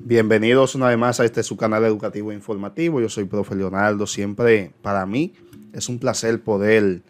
Bienvenidos una vez más a este su canal educativo e informativo. Yo soy profe Leonardo. Siempre para mí es un placer poder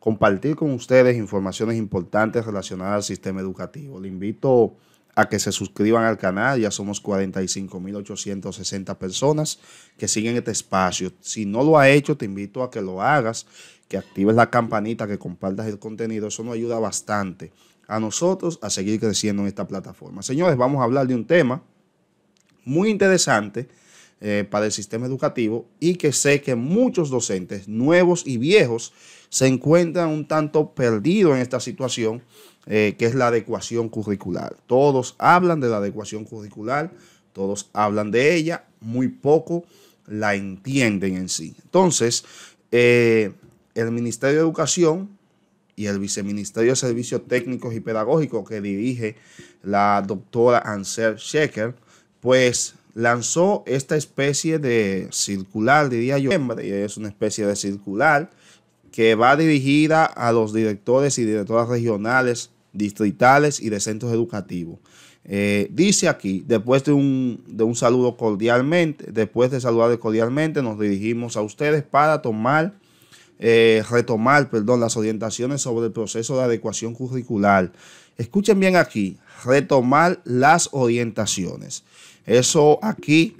compartir con ustedes informaciones importantes relacionadas al sistema educativo. Le invito a que se suscriban al canal. Ya somos 45.860 personas que siguen este espacio. Si no lo ha hecho, te invito a que lo hagas, que actives la campanita, que compartas el contenido. Eso nos ayuda bastante a nosotros a seguir creciendo en esta plataforma. Señores, vamos a hablar de un tema muy interesante eh, para el sistema educativo y que sé que muchos docentes, nuevos y viejos, se encuentran un tanto perdidos en esta situación, eh, que es la adecuación curricular. Todos hablan de la adecuación curricular, todos hablan de ella, muy poco la entienden en sí. Entonces, eh, el Ministerio de Educación y el Viceministerio de Servicios Técnicos y Pedagógicos que dirige la doctora Ansel Shecker, pues lanzó esta especie de circular, diría yo, es una especie de circular que va dirigida a los directores y directoras regionales, distritales y de centros educativos. Eh, dice aquí, después de un, de un saludo cordialmente, después de saludar cordialmente, nos dirigimos a ustedes para tomar, eh, retomar, perdón, las orientaciones sobre el proceso de adecuación curricular. Escuchen bien aquí, retomar las orientaciones. Eso aquí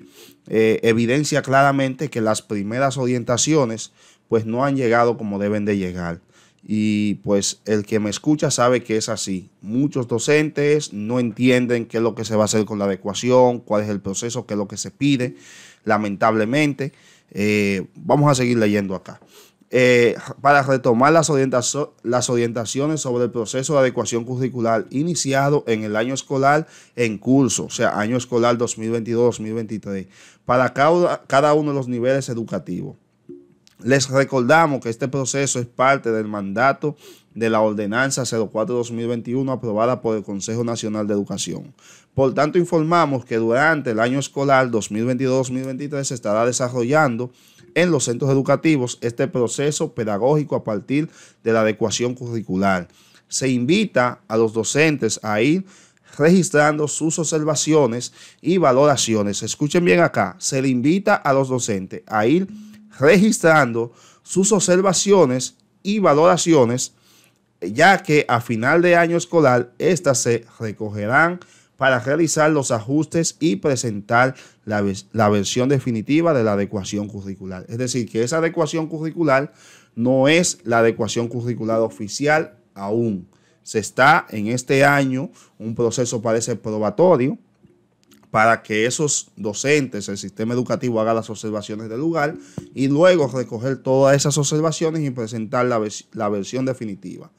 eh, evidencia claramente que las primeras orientaciones pues no han llegado como deben de llegar. Y pues el que me escucha sabe que es así. Muchos docentes no entienden qué es lo que se va a hacer con la adecuación, cuál es el proceso, qué es lo que se pide, lamentablemente. Eh, vamos a seguir leyendo acá. Eh, para retomar las, las orientaciones sobre el proceso de adecuación curricular iniciado en el año escolar en curso, o sea, año escolar 2022-2023, para cada, cada uno de los niveles educativos. Les recordamos que este proceso es parte del mandato de la Ordenanza 04-2021 aprobada por el Consejo Nacional de Educación. Por tanto, informamos que durante el año escolar 2022-2023 se estará desarrollando en los centros educativos este proceso pedagógico a partir de la adecuación curricular. Se invita a los docentes a ir registrando sus observaciones y valoraciones. Escuchen bien acá, se le invita a los docentes a ir registrando sus observaciones y valoraciones, ya que a final de año escolar, estas se recogerán para realizar los ajustes y presentar la, versión definitiva de la adecuación curricular. Es decir, que esa adecuación curricular no es la adecuación curricular oficial aún. Se está en este año un proceso parece probatorio para que esos docentes, el sistema educativo haga las observaciones del lugar y luego recoger todas esas observaciones y presentar la, la versión definitiva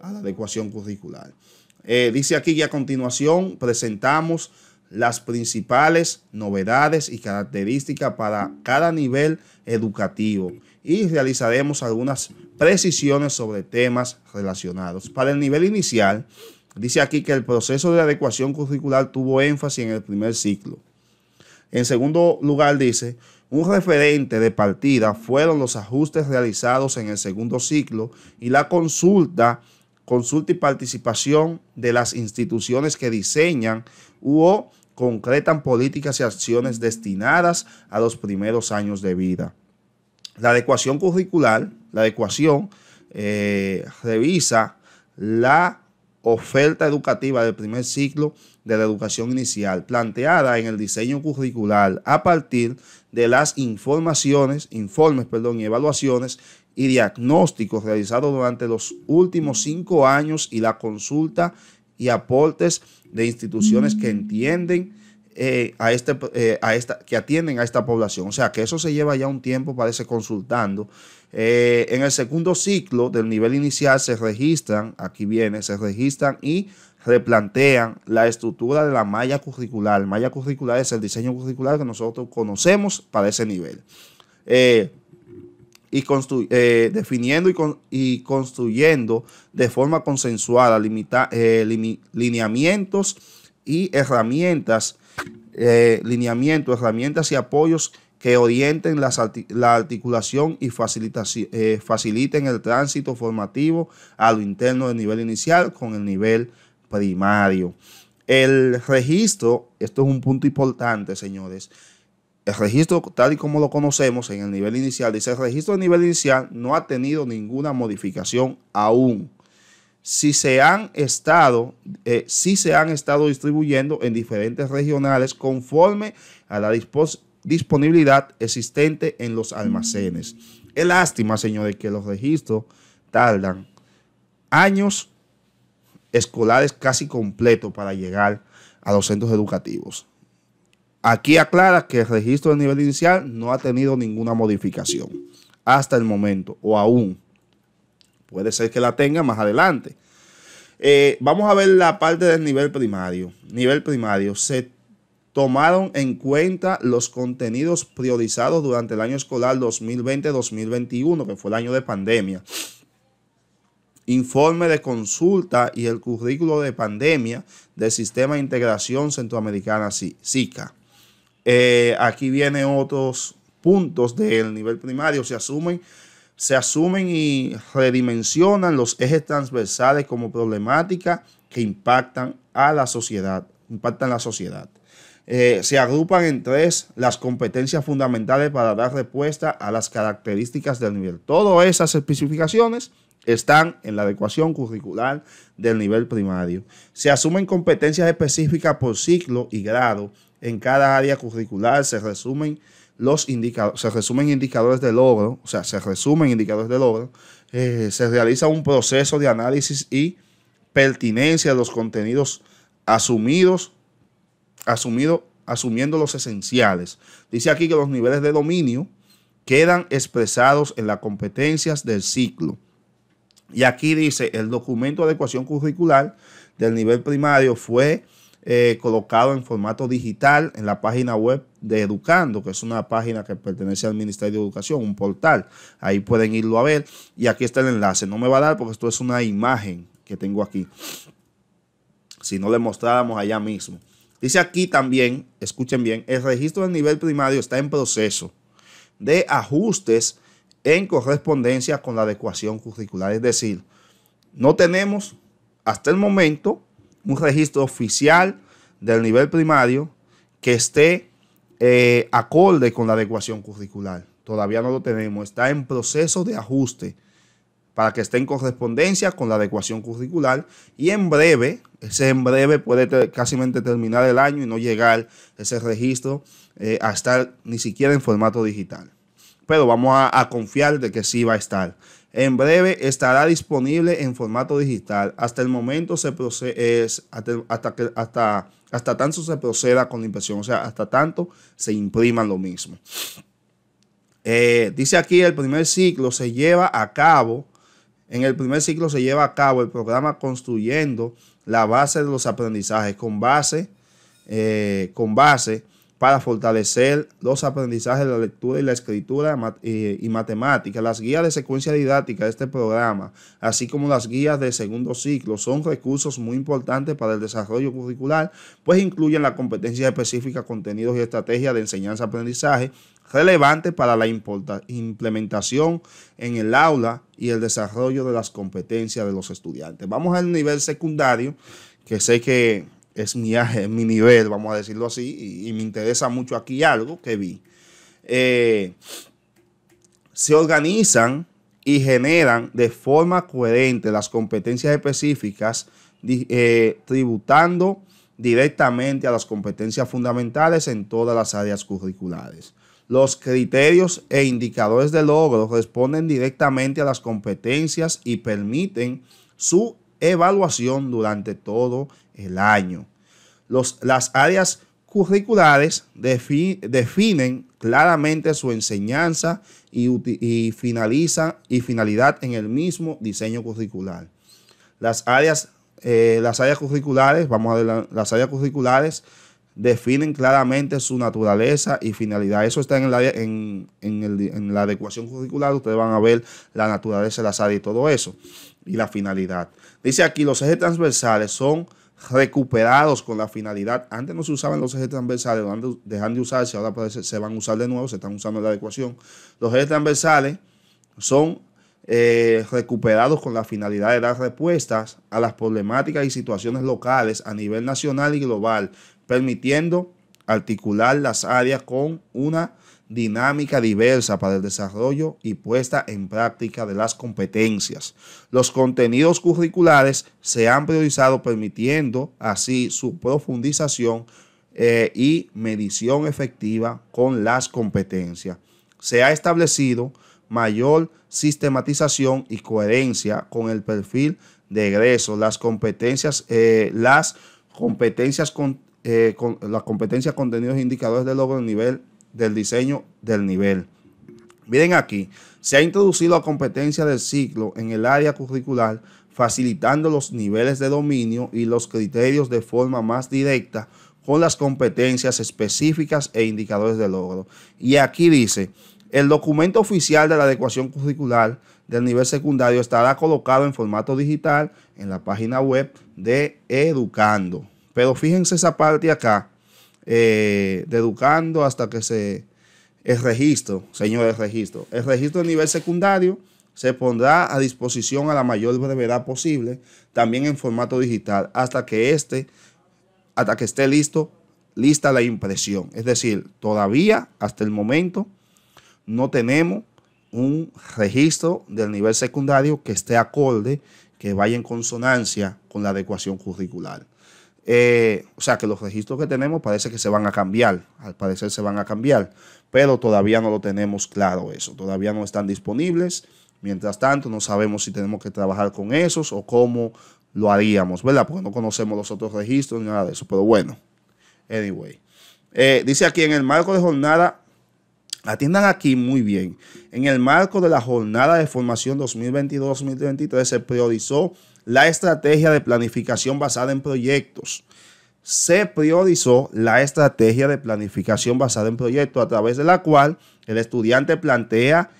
a la adecuación curricular. Eh, dice aquí y a continuación presentamos las principales novedades y características para cada nivel educativo y realizaremos algunas precisiones sobre temas relacionados. Para el nivel inicial, dice aquí que el proceso de adecuación curricular tuvo énfasis en el primer ciclo. En segundo lugar, dice, un referente de partida fueron los ajustes realizados en el segundo ciclo y la consulta consulta y participación de las instituciones que diseñan o concretan políticas y acciones destinadas a los primeros años de vida. La adecuación curricular, la adecuación eh, revisa la oferta educativa del primer ciclo de la educación inicial, planteada en el diseño curricular a partir de las informaciones, informes perdón, y evaluaciones y diagnósticos realizados durante los últimos cinco años y la consulta y aportes de instituciones que mm. entienden eh, a, este, eh, a esta, que atienden a esta población. O sea, que eso se lleva ya un tiempo, parece, consultando. Eh, en el segundo ciclo del nivel inicial se registran, aquí viene, se registran y replantean la estructura de la malla curricular. Malla curricular es el diseño curricular que nosotros conocemos para ese nivel. y definiendo y, y, construyendo de forma consensuada limita lineamientos y herramientas, eh, lineamiento, herramientas y apoyos que orienten la articulación y eh, faciliten el tránsito formativo a lo interno del nivel inicial con el nivel primario. El registro, esto es un punto importante, señores. El registro, tal y como lo conocemos en el nivel inicial, dice el registro de nivel inicial no ha tenido ninguna modificación aún si se han estado, eh, si se han estado distribuyendo en diferentes regionales conforme a la disponibilidad existente en los almacenes. Es lástima, señores, que los registros tardan años escolares casi completos para llegar a los centros educativos. Aquí aclara que el registro de nivel inicial no ha tenido ninguna modificación hasta el momento o aún puede ser que la tenga más adelante. Eh, vamos a ver la parte del nivel primario. Nivel primario, se tomaron en cuenta los contenidos priorizados durante el año escolar 2020-2021, que fue el año de pandemia. Informe de consulta y el currículo de pandemia del Sistema de Integración Centroamericana SICA. Eh, aquí vienen otros puntos del nivel primario. Se asumen se asumen y redimensionan los ejes transversales como problemática que impactan a la sociedad, impactan la sociedad. Eh, se agrupan en tres las competencias fundamentales para dar respuesta a las características del nivel. Todas esas especificaciones están en la adecuación curricular del nivel primario. Se asumen competencias específicas por ciclo y grado en cada área curricular. Se resumen los se resumen indicadores de logro, o sea, se resumen indicadores de logro, eh, se realiza un proceso de análisis y pertinencia de los contenidos asumidos, asumido, asumiendo los esenciales. Dice aquí que los niveles de dominio quedan expresados en las competencias del ciclo. Y aquí dice, el documento de adecuación curricular del nivel primario fue eh, colocado en formato digital en la página web de Educando, que es una página que pertenece al Ministerio de Educación, un portal. Ahí pueden irlo a ver. Y aquí está el enlace. No me va a dar porque esto es una imagen que tengo aquí. Si no le mostráramos allá mismo. Dice aquí también, escuchen bien, el registro del nivel primario está en proceso de ajustes en correspondencia con la adecuación curricular. Es decir, no tenemos hasta el momento un registro oficial del nivel primario que esté eh, acorde con la adecuación curricular. Todavía no lo tenemos, está en proceso de ajuste para que esté en correspondencia con la adecuación curricular y en breve, ese en breve puede casi terminar el año y no llegar ese registro eh, a estar ni siquiera en formato digital. Pero vamos a, a confiar de que sí va a estar. En breve estará disponible en formato digital. Hasta el momento se procede, es, hasta, que, hasta, hasta tanto se proceda con la impresión, o sea, hasta tanto se imprima lo mismo. Eh, dice aquí el primer ciclo se lleva a cabo, en el primer ciclo se lleva a cabo el programa construyendo la base de los aprendizajes con base, eh, con base para fortalecer los aprendizajes de la lectura y la escritura y matemática. Las guías de secuencia didáctica de este programa, así como las guías de segundo ciclo, son recursos muy importantes para el desarrollo curricular, pues incluyen la competencia específica, contenidos y estrategias de enseñanza-aprendizaje relevantes para la implementación en el aula y el desarrollo de las competencias de los estudiantes. Vamos al nivel secundario, que sé que es mi, mi nivel, vamos a decirlo así, y, me interesa mucho aquí algo que vi. Eh, se organizan y generan de forma coherente las competencias específicas, eh, tributando directamente a las competencias fundamentales en todas las áreas curriculares. Los criterios e indicadores de logro responden directamente a las competencias y permiten su evaluación durante todo el año. las áreas curriculares definen claramente su enseñanza y, finaliza, y finalidad en el mismo diseño curricular. Las áreas, eh, las áreas curriculares, vamos a ver, las áreas curriculares definen claramente su naturaleza y finalidad. Eso está en la, en, en, en la adecuación curricular. Ustedes van a ver la naturaleza de las áreas y todo eso, y la finalidad. Dice aquí, los ejes transversales son recuperados con la finalidad. Antes no se usaban los ejes transversales, dejan de usarse, ahora se van a usar de nuevo, se están usando en la adecuación. Los ejes transversales son eh, recuperados con la finalidad de dar respuestas a las problemáticas y situaciones locales a nivel nacional y global, permitiendo articular las áreas con una dinámica diversa para el desarrollo y puesta en práctica de las competencias. Los contenidos curriculares se han priorizado permitiendo así su profundización eh, y medición efectiva con las competencias. Se ha establecido mayor sistematización y coherencia con el perfil de egreso, las competencias, eh, las competencias con, eh, contenidos, e indicadores de logro a nivel del diseño del nivel. Miren aquí, se ha introducido la competencia del ciclo en el área curricular, facilitando los niveles de dominio y los criterios de forma más directa con las competencias específicas e indicadores de logro. Y aquí dice, el documento oficial de la adecuación curricular del nivel secundario estará colocado en formato digital en la página web de Educando. Pero fíjense esa parte acá, eh, de educando hasta que se... El registro, señor, registro. El registro de nivel secundario se pondrá a disposición a la mayor brevedad posible, también en formato digital, hasta que este, hasta que esté listo, lista la impresión. Es decir, todavía hasta el momento no tenemos un registro del nivel secundario que esté acorde, que vaya en consonancia con la adecuación curricular. Eh, o sea que los registros que tenemos parece que se van a cambiar, al parecer se van a cambiar, pero todavía no lo tenemos claro eso, todavía no están disponibles. Mientras tanto, no sabemos si tenemos que trabajar con esos o cómo lo haríamos, ¿verdad? Porque no conocemos los otros registros ni nada de eso, pero bueno, anyway. Eh, dice aquí, en el marco de jornada Atiendan aquí muy bien. En el marco de la jornada de formación 2022-2023 se priorizó la estrategia de planificación basada en proyectos. Se priorizó la estrategia de planificación basada en proyectos a través de la cual el estudiante plantea,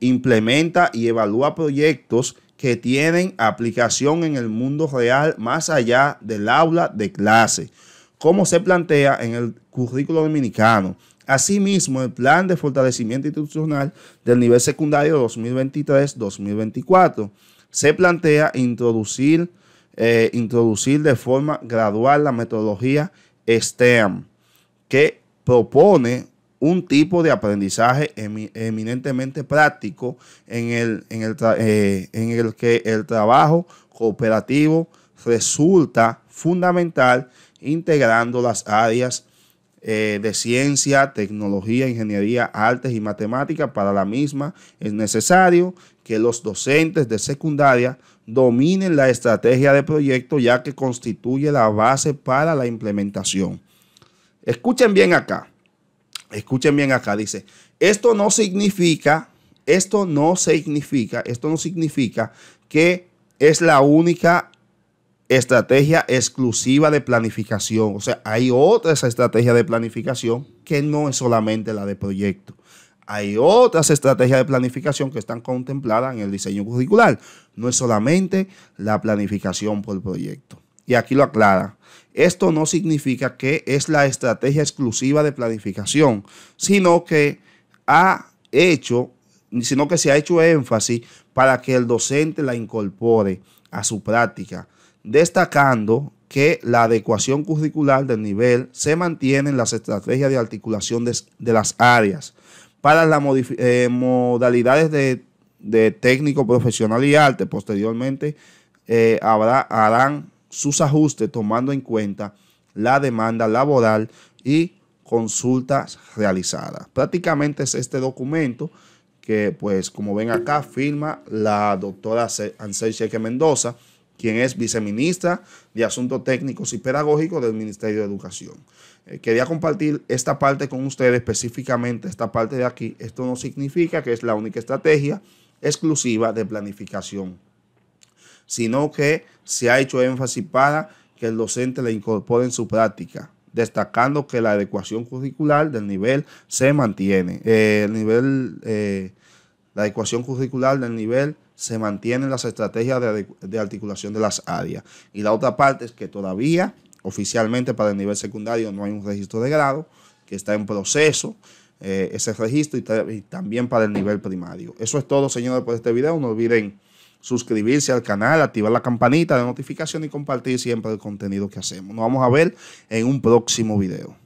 implementa y evalúa proyectos que tienen aplicación en el mundo real más allá del aula de clase, como se plantea en el currículo dominicano Asimismo, el plan de fortalecimiento institucional del nivel secundario 2023-2024 se plantea introducir, eh, introducir de forma gradual la metodología STEM, que propone un tipo de aprendizaje eminentemente práctico en el, en el, eh, en el que el trabajo cooperativo resulta fundamental integrando las áreas eh, de ciencia, tecnología, ingeniería, artes y matemáticas. Para la misma es necesario que los docentes de secundaria dominen la estrategia de proyecto ya que constituye la base para la implementación. Escuchen bien acá, escuchen bien acá, dice, esto no significa, esto no significa, esto no significa que es la única estrategia exclusiva de planificación. O sea, hay otras estrategias de planificación que no es solamente la de proyecto. Hay otras estrategias de planificación que están contempladas en el diseño curricular. No es solamente la planificación por proyecto. Y aquí lo aclara. Esto no significa que es la estrategia exclusiva de planificación, sino que ha hecho, sino que se ha hecho énfasis para que el docente la incorpore a su práctica destacando que la adecuación curricular del nivel se mantiene en las estrategias de articulación de, las áreas para las eh, modalidades de, técnico profesional y arte. Posteriormente eh, habrá, harán sus ajustes tomando en cuenta la demanda laboral y consultas realizadas. Prácticamente es este documento que, pues, como ven acá, firma la doctora Ansel Que Mendoza, quien es viceministra de Asuntos Técnicos y Pedagógicos del Ministerio de Educación. Eh, quería compartir esta parte con ustedes, específicamente esta parte de aquí. Esto no significa que es la única estrategia exclusiva de planificación, sino que se ha hecho énfasis para que el docente la incorpore en su práctica destacando que la adecuación curricular del nivel se mantiene. Eh, el nivel, eh, la adecuación curricular del nivel se mantienen las estrategias de, articulación de las áreas. Y la otra parte es que todavía, oficialmente para el nivel secundario, no hay un registro de grado, que está en proceso eh, ese registro y, y también para el nivel primario. Eso es todo, señores, por este video. No olviden suscribirse al canal, activar la campanita de notificación y compartir siempre el contenido que hacemos. Nos vamos a ver en un próximo video.